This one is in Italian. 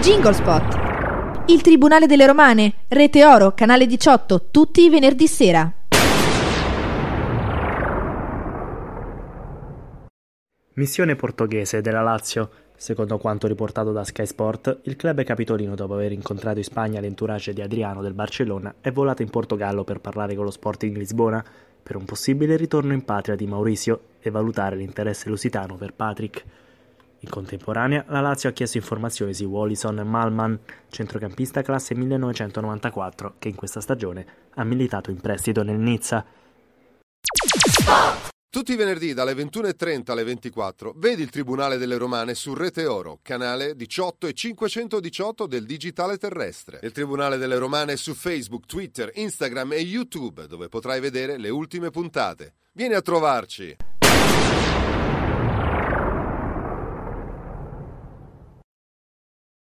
Jingle Spot. Il Tribunale delle Romane, Rete Oro, Canale 18, tutti i venerdì sera. Missione portoghese della Lazio. Secondo quanto riportato da Sky Sport, il club capitolino, dopo aver incontrato in Spagna l'entourage di Adriano del Barcellona, è volato in Portogallo per parlare con lo Sporting Lisbona per un possibile ritorno in patria di Maurizio e valutare l'interesse lusitano per Patrick. In contemporanea, la Lazio ha chiesto informazioni su Wallison Malman, centrocampista classe 1994, che in questa stagione ha militato in prestito nel Nizza. Tutti i venerdì dalle 21.30 alle 24 vedi il Tribunale delle Romane su Rete Oro, canale 18 e 518 del Digitale Terrestre. Il Tribunale delle Romane su Facebook, Twitter, Instagram e YouTube dove potrai vedere le ultime puntate. Vieni a trovarci!